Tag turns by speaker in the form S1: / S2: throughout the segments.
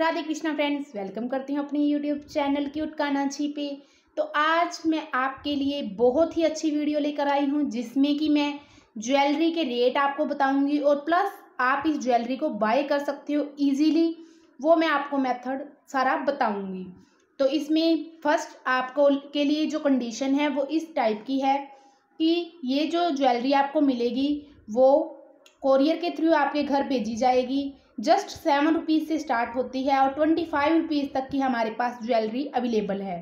S1: Radhe Krishna friends welcome करती हूँ अपने यूट्यूब चैनल क्यूट छी पे तो आज मैं आपके लिए बहुत ही अच्छी वीडियो लेकर आई हूँ जिसमें कि मैं ज्वेलरी के रेट आपको बताऊँगी और प्लस आप इस ज्वेलरी को बाय कर सकते हो ईजीली वो मैं आपको मेथड सारा बताऊँगी तो इसमें फर्स्ट आपको के लिए जो कंडीशन है वो इस टाइप की है कि ये जो ज्वेलरी आपको मिलेगी वो कोरियर के थ्रू आपके घर भेजी जाएगी जस्ट सेवन रुपीज़ से स्टार्ट होती है और ट्वेंटी फाइव रुपीज़ तक की हमारे पास ज्वेलरी अवेलेबल है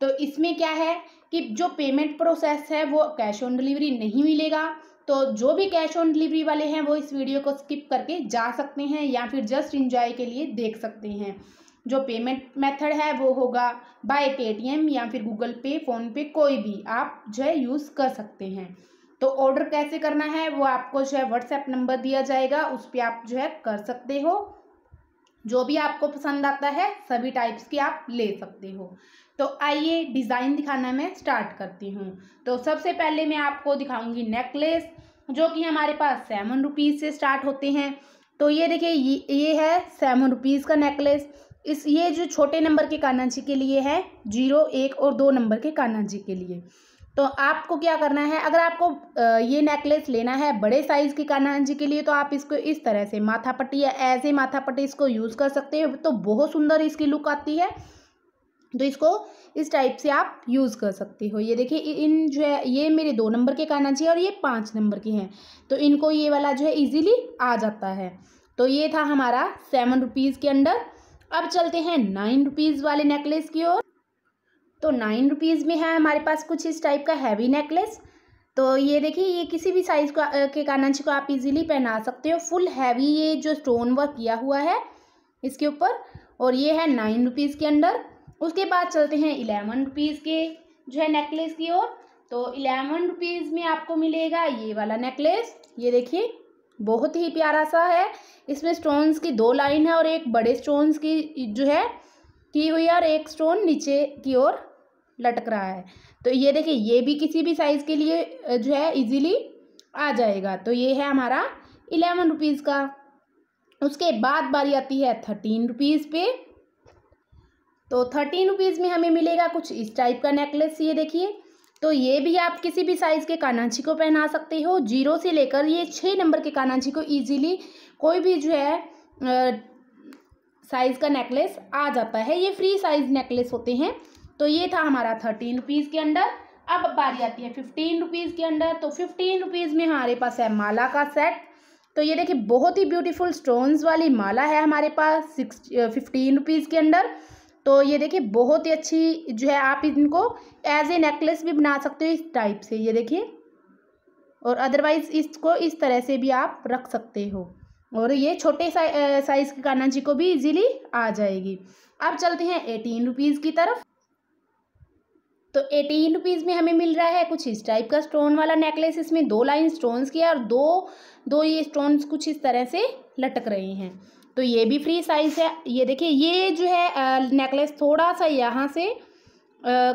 S1: तो इसमें क्या है कि जो पेमेंट प्रोसेस है वो कैश ऑन डिलीवरी नहीं मिलेगा तो जो भी कैश ऑन डिलीवरी वाले हैं वो इस वीडियो को स्किप करके जा सकते हैं या फिर जस्ट इंजॉय के लिए देख सकते हैं जो पेमेंट मेथड है वो होगा बाय पेटीएम या फिर गूगल पे फ़ोनपे कोई भी आप जो है यूज़ कर सकते हैं तो ऑर्डर कैसे करना है वो आपको जो है व्हाट्सएप नंबर दिया जाएगा उस पर आप जो है कर सकते हो जो भी आपको पसंद आता है सभी टाइप्स की आप ले सकते हो तो आइए डिज़ाइन दिखाना मैं स्टार्ट करती हूँ तो सबसे पहले मैं आपको दिखाऊंगी नेकलेस जो कि हमारे पास सेवन रुपीज़ से स्टार्ट होते हैं तो ये देखिए ये है सेवन रुपीज़ का नेकलेस इस ये जो छोटे नंबर के कान्हा जी के लिए है जीरो एक और दो नंबर के कान्हा जी के लिए तो आपको क्या करना है अगर आपको ये नेकलेस लेना है बड़े साइज़ की कान्हा जी के लिए तो आप इसको इस तरह से माथा पट्टी या एज माथा पट्टी इसको यूज़ कर सकते हैं तो बहुत सुंदर इसकी लुक आती है तो इसको इस टाइप से आप यूज़ कर सकते हो ये देखिए इन जो है ये मेरे दो नंबर के कान्हा जी और ये पाँच नंबर के हैं तो इनको ये वाला जो है इजीली आ जाता है तो ये था हमारा सेवन रुपीज़ के अंडर अब चलते हैं नाइन रुपीज़ वाले नेकलेस की ओर तो नाइन रुपीज़ में है हमारे पास कुछ इस टाइप का हैवी नेकलेस तो ये देखिए ये किसी भी साइज़ का के कानाची को आप इजीली पहना सकते हो फुल हैवी ये जो स्टोन वर्क किया हुआ है इसके ऊपर और ये है नाइन रुपीज़ के अंदर उसके बाद चलते हैं इलेवन रुपीज़ के जो है नेकलेस की ओर तो इलेवन रुपीज़ में आपको मिलेगा ये वाला नेकलेस ये देखिए बहुत ही प्यारा सा है इसमें स्टोन्स की दो लाइन है और एक बड़े स्टोन्स की जो है की हुई और एक स्टोन नीचे की ओर लटक रहा है तो ये देखिए ये भी किसी भी साइज़ के लिए जो है इजीली आ जाएगा तो ये है हमारा इलेवन रुपीज़ का उसके बाद बारी आती है थर्टीन रुपीज़ पे तो थर्टीन रुपीज़ में हमें मिलेगा कुछ इस टाइप का नेकलेस ये देखिए तो ये भी आप किसी भी साइज़ के कानाछी को पहना सकते हो जीरो से लेकर ये छः नंबर के कानाछी को ईजिली कोई भी जो है साइज़ का नेकलेस आ जाता है ये फ्री साइज़ नेकलेस होते हैं तो ये था हमारा थर्टीन रुपीज़ के अंडर अब बारी आती है फिफ्टीन रुपीज़ के अंडर तो फिफ्टीन रुपीज़ में हमारे पास है माला का सेट तो ये देखिए बहुत ही ब्यूटीफुल स्टोन्स वाली माला है हमारे पास सिक्स फिफ्टीन रुपीज़ के अंडर तो ये देखिए बहुत ही अच्छी जो है आप इनको एज ए नेकलेस भी बना सकते हो इस टाइप से ये देखिए और अदरवाइज़ इसको इस तरह से भी आप रख सकते हो और ये छोटे साइज़ के कान्हा जी को भी इजीली आ जाएगी अब चलते हैं एटीन रुपीज़ की तरफ तो एटीन रुपीज़ में हमें मिल रहा है कुछ इस टाइप का स्टोन वाला नेकलेस इसमें दो लाइन स्टोन्स की है और दो दो ये स्टोन्स कुछ इस तरह से लटक रहे हैं तो ये भी फ्री साइज़ है ये देखिए ये जो है नेकलेस थोड़ा सा यहाँ से आ,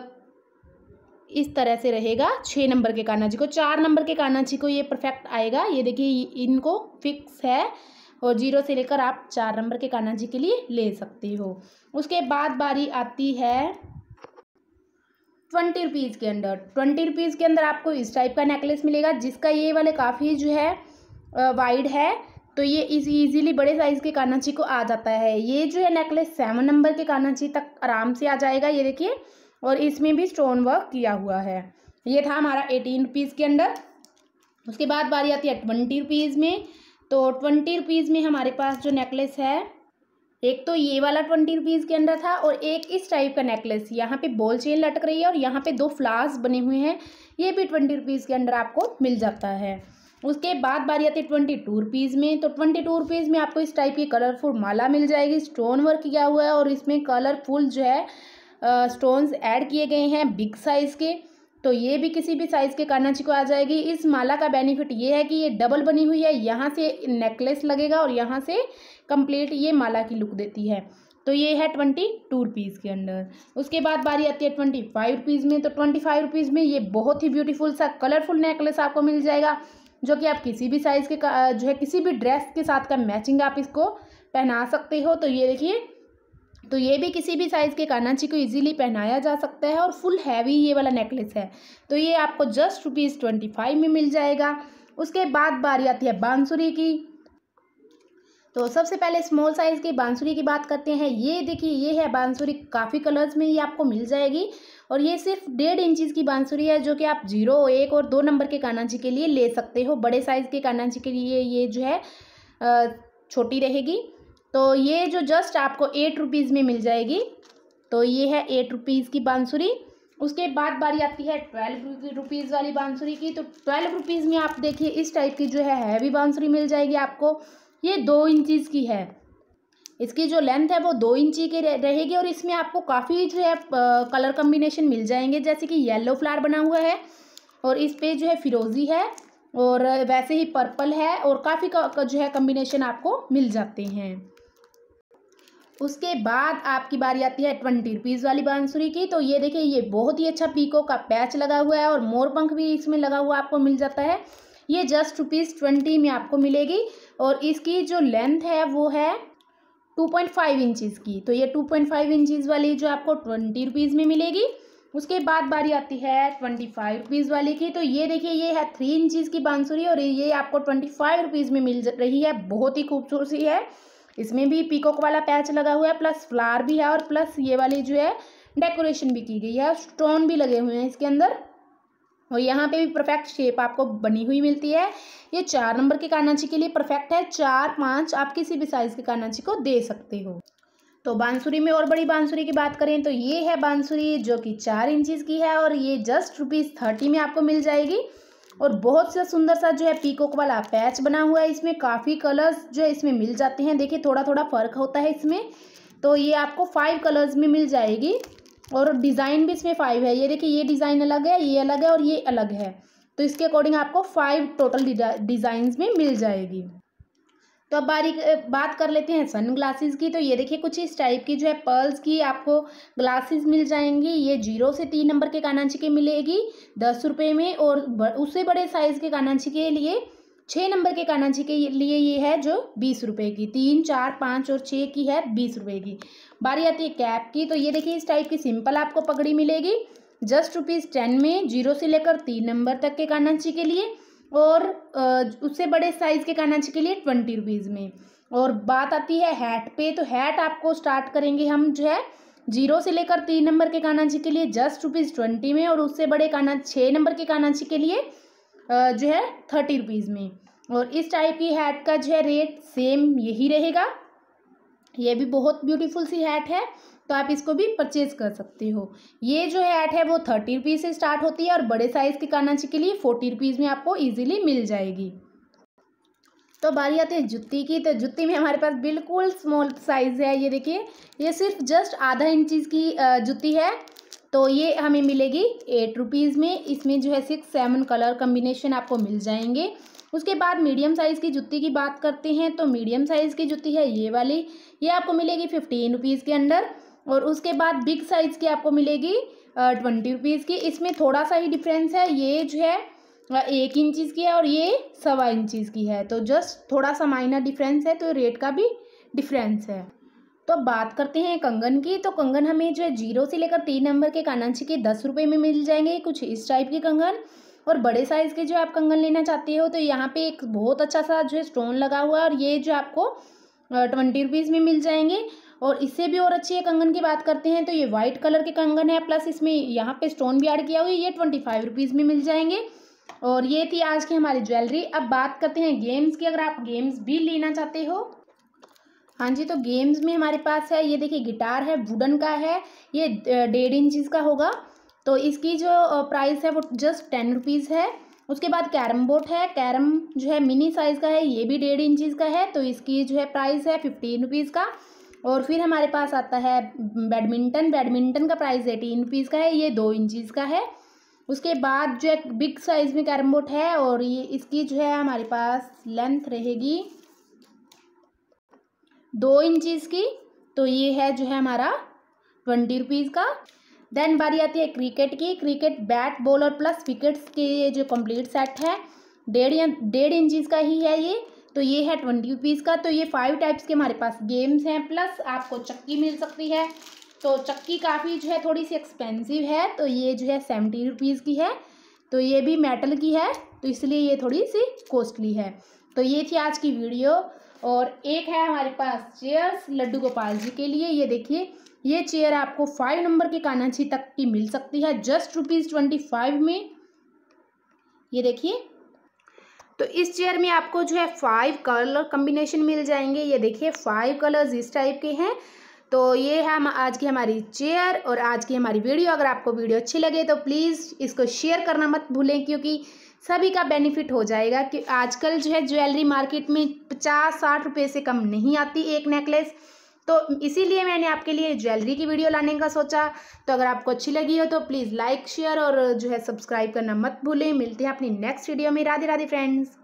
S1: इस तरह से रहेगा छः नंबर के जी को चार नंबर के जी को ये परफेक्ट आएगा ये देखिए इनको फिक्स है और जीरो से लेकर आप चार नंबर के काना जी के लिए ले सकते हो उसके बाद बारी आती है ट्वेंटी रुपीज़ के अंदर ट्वेंटी रुपीज़ के अंदर आपको इस टाइप का नेकलेस मिलेगा जिसका ये वाले काफ़ी जो है वाइड है तो ये इस इजीली बड़े साइज़ के कानाची को आ जाता है ये जो है नेकलेस सेवन नंबर के कानाची तक आराम से आ जाएगा ये देखिए और इसमें भी स्टोन वर्क किया हुआ है ये था हमारा एटीन रुपीज़ के अंदर उसके बाद बारी आती है ट्वेंटी रुपीज़ में तो ट्वेंटी रुपीज़ में हमारे पास जो नेकलेस है एक तो ये वाला ट्वेंटी रुपीज़ के अंदर था और एक इस टाइप का नेकलेस यहाँ पे बॉल चेन लटक रही है और यहाँ पे दो फ्लास बने हुए हैं ये भी ट्वेंटी रुपीज़ के अंदर आपको मिल जाता है उसके बाद बारी आती है ट्वेंटी टू रुपीज़ में तो ट्वेंटी टू रुपीज़ में आपको इस टाइप की कलरफुल माला मिल जाएगी स्टोन वर्क किया हुआ है और इसमें कलरफुल जो है स्टोन्स ऐड किए गए हैं बिग साइज़ के तो ये भी किसी भी साइज़ के कानाची को आ जाएगी इस माला का बेनिफिट ये है कि ये डबल बनी हुई है यहाँ से नेकलेस लगेगा और यहाँ से कंप्लीट ये माला की लुक देती है तो ये है ट्वेंटी टू रुपीज़ के अंदर उसके बाद बारी आती है ट्वेंटी फाइव रुपीज़ में तो ट्वेंटी फाइव रुपीज़ में ये बहुत ही ब्यूटीफुल सा कलरफुल नेकलेस आपको मिल जाएगा जो कि आप किसी भी साइज़ के जो है किसी भी ड्रेस के साथ का मैचिंग आप इसको पहना सकते हो तो ये देखिए तो ये भी किसी भी साइज़ के कानाची को इजीली पहनाया जा सकता है और फुल हैवी ये वाला नेकलेस है तो ये आपको जस्ट रुपीज़ ट्वेंटी फाइव में मिल जाएगा उसके बाद बारी आती है बांसुरी की तो सबसे पहले स्मॉल साइज़ की बांसुरी की बात करते हैं ये देखिए ये है बांसुरी काफ़ी कलर्स में ये आपको मिल जाएगी और ये सिर्फ डेढ़ इंचज़ की बांसुरी है जो कि आप जीरो एक और दो नंबर के कानाची के लिए ले सकते हो बड़े साइज़ के कानाची के लिए ये जो है छोटी रहेगी तो ये जो जस्ट आपको एट रुपीज़ में मिल जाएगी तो ये है एट रुपीज़ की बांसुरी उसके बाद बारी आती है ट्वेल्व रुपीज़ वाली बांसुरी की तो ट्वेल्व रुपीज़ में आप देखिए इस टाइप की जो है हैवी बांसुरी मिल जाएगी आपको ये दो इंचज़ की है इसकी जो लेंथ है वो दो इंची की रहेगी और इसमें आपको काफ़ी जो है कलर कम्बिनेशन मिल जाएंगे जैसे कि येलो फ्लावर बना हुआ है और इस पर जो है फिरोज़ी है और वैसे ही पर्पल है और काफ़ी का, जो है कम्बिनेशन आपको मिल जाते हैं उसके बाद आपकी बारी आती है ट्वेंटी रुपीज़ वाली बांसुरी की तो ये देखिए ये बहुत ही अच्छा पीको का पैच लगा हुआ है और मोर पंख भी इसमें लगा हुआ आपको मिल जाता है ये जस्ट रुपीज़ ट्वेंटी में आपको मिलेगी और इसकी जो लेंथ है वो है टू पॉइंट फाइव इंचज़ की तो ये टू पॉइंट फाइव इंचज़ वाली जो आपको ट्वेंटी रुपीज़ में मिलेगी उसके बाद बारी आती है ट्वेंटी फाइव रुपीज़ वाली की तो ये देखिए ये है थ्री इंचज़ की बांसुरी और ये आपको ट्वेंटी फाइव रुपीज़ में मिल रही है बहुत ही खूबसूरत है इसमें भी पीकॉक वाला पैच लगा हुआ है प्लस फ्लावर भी है और प्लस ये वाली जो है डेकोरेशन भी की गई है स्टोन भी लगे हुए हैं इसके अंदर और यहाँ पे भी परफेक्ट शेप आपको बनी हुई मिलती है ये चार नंबर के कानाची के लिए परफेक्ट है चार पाँच आप किसी भी साइज़ के कानाची को दे सकते हो तो बांसुरी में और बड़ी बांसुरी की बात करें तो ये है बांसुरी जो कि चार इंचज़ की है और ये जस्ट रुपीज़ थर्टी में आपको मिल जाएगी और बहुत सा सुंदर सा जो है पीकोक वाला पैच बना हुआ है इसमें काफ़ी कलर्स जो है इसमें मिल जाते हैं देखिए थोड़ा थोड़ा फ़र्क होता है इसमें तो ये आपको फाइव कलर्स में मिल जाएगी और डिज़ाइन भी इसमें फाइव है ये देखिए ये डिज़ाइन अलग है ये अलग है और ये अलग है तो इसके अकॉर्डिंग आपको फाइव टोटल डिज़ाइंस में मिल जाएगी तो अब बारी बात कर लेते हैं सन ग्लासेस की तो ये देखिए कुछ इस टाइप की जो है पर्ल्स की आपको ग्लासेस मिल जाएंगी ये जीरो से तीन नंबर के कानांची के मिलेगी दस रुपये में और उससे बड़े साइज़ के कानाची के लिए छः नंबर के कानाची के लिए ये है जो बीस रुपये की तीन चार पाँच और छः की है बीस रुपये की बारी आती है कैप की तो ये देखिए इस टाइप की सिंपल आपको पगड़ी मिलेगी जस्ट रुपीज़ टेन में जीरो से लेकर तीन नंबर तक के कानाची के लिए और उससे बड़े साइज़ के कानाची के लिए ट्वेंटी रुपीज़ में और बात आती है हैट पे तो हैट आपको स्टार्ट करेंगे हम जो है जीरो से लेकर तीन नंबर के कानाची के लिए जस्ट रुपीज़ ट्वेंटी में और उससे बड़े काना छः नंबर के कानाची के लिए जो है थर्टी रुपीज़ में और इस टाइप की हैट का जो है रेट सेम यही रहेगा ये भी बहुत ब्यूटीफुल सी हैट है तो आप इसको भी परचेज कर सकते हो ये जो है ऐट है वो थर्टी रुपीज़ से स्टार्ट होती है और बड़े साइज़ के कानाची के लिए फोर्टी रुपीज़ में आपको इजीली मिल जाएगी तो बारी आती है जुत्ती की तो जुत्ती में हमारे पास बिल्कुल स्मॉल साइज़ है ये देखिए ये सिर्फ जस्ट आधा इंचीज की जुत्ती है तो ये हमें मिलेगी एट रुपीज़ में इसमें जो है सिक्स सेवन कलर कम्बिनेशन आपको मिल जाएंगे उसके बाद मीडियम साइज़ की जुत्ती की बात करते हैं तो मीडियम साइज़ की जुत्ती है ये वाली ये आपको मिलेगी फिफ्टीन रुपीज़ के अंडर और उसके बाद बिग साइज़ की आपको मिलेगी ट्वेंटी रुपीज़ की इसमें थोड़ा सा ही डिफरेंस है ये जो है एक इंचज़ की है और ये सवा इंचज़ की है तो जस्ट थोड़ा सा माइनर डिफरेंस है तो रेट का भी डिफरेंस है तो अब बात करते हैं कंगन की तो कंगन हमें जो है जीरो से लेकर तीन नंबर के कानांची के दस रुपये में मिल जाएंगे कुछ इस टाइप के कंगन और बड़े साइज़ के जो आप कंगन लेना चाहते हो तो यहाँ पे एक बहुत अच्छा सा जो है स्टोन लगा हुआ है और ये जो आपको ट्वेंटी रुपीज़ में मिल जाएंगे और इससे भी और अच्छी एक कंगन की बात करते हैं तो ये व्हाइट कलर के कंगन है प्लस इसमें यहाँ पे स्टोन भी ऐड किया हुआ है ये ट्वेंटी फाइव रुपीज़ में मिल जाएंगे और ये थी आज की हमारी ज्वेलरी अब बात करते हैं गेम्स की अगर आप गेम्स भी लेना चाहते हो हाँ जी तो गेम्स में हमारे पास है ये देखिए गिटार है वुडन का है ये डेढ़ इंचज़ का होगा तो इसकी जो प्राइस है वो जस्ट टेन रुपीज़ है उसके बाद कैरम बोर्ड है कैरम जो है मिनी साइज़ का है ये भी डेढ़ इंचज़ का है तो इसकी जो है प्राइस है फिफ्टीन रुपीज़ का और फिर हमारे पास आता है बैडमिंटन बैडमिंटन का प्राइस एटीन रुपीज़ का है ये दो इंचज़ का है उसके बाद जो एक बिग साइज़ में कैरम बोर्ड है और ये इसकी जो है हमारे पास लेंथ रहेगी दो इंचज़ की तो ये है जो है हमारा ट्वेंटी रुपीज़ का देन बारी आती है क्रिकेट की क्रिकेट बैट बॉल और प्लस विकेट्स के जो कंप्लीट सेट है डेढ़ डेढ़ इंचज़ का ही है ये तो ये है ट्वेंटी रुपीज़ का तो ये फाइव टाइप्स के हमारे पास गेम्स हैं प्लस आपको चक्की मिल सकती है तो चक्की काफ़ी जो है थोड़ी सी एक्सपेंसिव है तो ये जो है सेवेंटी रुपीज़ की है तो ये भी मेटल की है तो इसलिए ये थोड़ी सी कॉस्टली है तो ये थी आज की वीडियो और एक है हमारे पास चेयर्स लड्डू गोपाल जी के लिए ये देखिए ये चेयर आपको फाइव नंबर के कानाछी तक की मिल सकती है जस्ट रुपीज़ ट्वेंटी फाइव में ये देखिए तो इस चेयर में आपको जो है फाइव कलर कम्बिनेशन मिल जाएंगे ये देखिए फाइव कलर्स इस टाइप के हैं तो ये है हम आज की हमारी चेयर और आज की हमारी वीडियो अगर आपको वीडियो अच्छी लगे तो प्लीज़ इसको शेयर करना मत भूलें क्योंकि सभी का बेनिफिट हो जाएगा कि आजकल जो है ज्वेलरी मार्केट में पचास साठ रुपये से कम नहीं आती एक नेकलेस तो इसीलिए मैंने आपके लिए ज्वेलरी की वीडियो लाने का सोचा तो अगर आपको अच्छी लगी हो तो प्लीज़ लाइक शेयर और जो है सब्सक्राइब करना मत भूलें मिलते हैं अपनी नेक्स्ट वीडियो में राधे राधे फ्रेंड्स